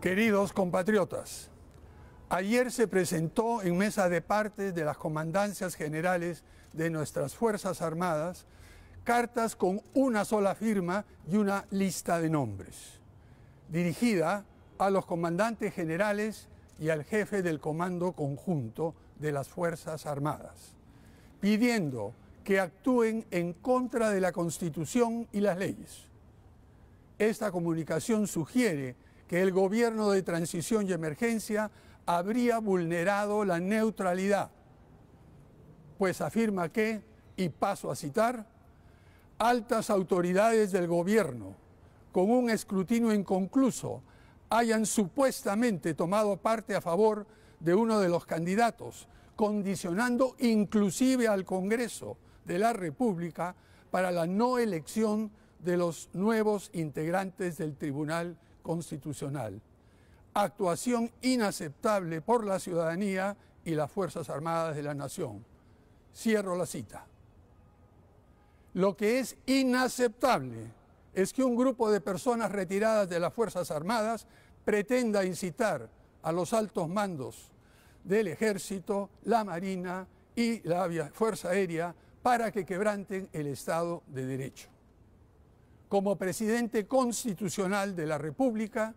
Queridos compatriotas, ayer se presentó en mesa de partes de las comandancias generales de nuestras Fuerzas Armadas cartas con una sola firma y una lista de nombres, dirigida a los comandantes generales y al jefe del Comando Conjunto de las Fuerzas Armadas, pidiendo que actúen en contra de la Constitución y las leyes. Esta comunicación sugiere que el gobierno de transición y emergencia habría vulnerado la neutralidad, pues afirma que, y paso a citar, altas autoridades del gobierno, con un escrutinio inconcluso, hayan supuestamente tomado parte a favor de uno de los candidatos, condicionando inclusive al Congreso de la República para la no elección de los nuevos integrantes del Tribunal constitucional. Actuación inaceptable por la ciudadanía y las Fuerzas Armadas de la Nación. Cierro la cita. Lo que es inaceptable es que un grupo de personas retiradas de las Fuerzas Armadas pretenda incitar a los altos mandos del Ejército, la Marina y la Fuerza Aérea para que quebranten el Estado de Derecho como presidente constitucional de la República,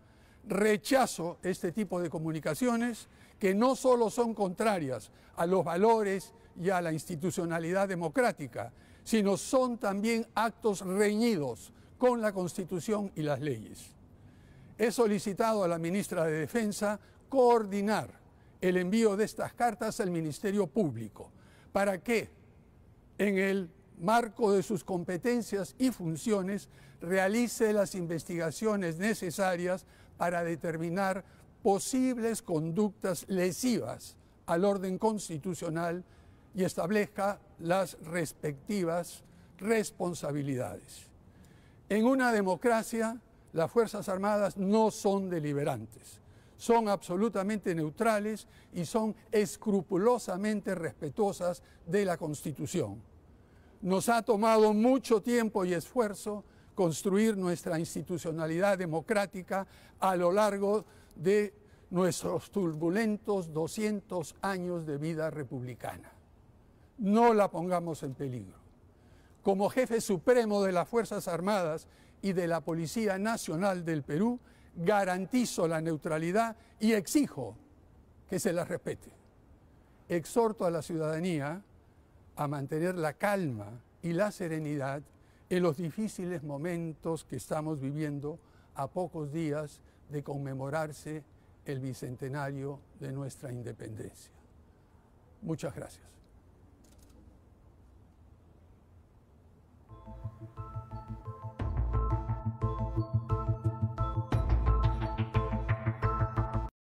rechazo este tipo de comunicaciones que no solo son contrarias a los valores y a la institucionalidad democrática, sino son también actos reñidos con la Constitución y las leyes. He solicitado a la ministra de Defensa coordinar el envío de estas cartas al Ministerio Público para que en el marco de sus competencias y funciones, realice las investigaciones necesarias para determinar posibles conductas lesivas al orden constitucional y establezca las respectivas responsabilidades. En una democracia, las Fuerzas Armadas no son deliberantes, son absolutamente neutrales y son escrupulosamente respetuosas de la Constitución. Nos ha tomado mucho tiempo y esfuerzo construir nuestra institucionalidad democrática a lo largo de nuestros turbulentos 200 años de vida republicana. No la pongamos en peligro. Como jefe supremo de las Fuerzas Armadas y de la Policía Nacional del Perú, garantizo la neutralidad y exijo que se la respete. Exhorto a la ciudadanía a mantener la calma y la serenidad en los difíciles momentos que estamos viviendo a pocos días de conmemorarse el bicentenario de nuestra independencia. Muchas gracias.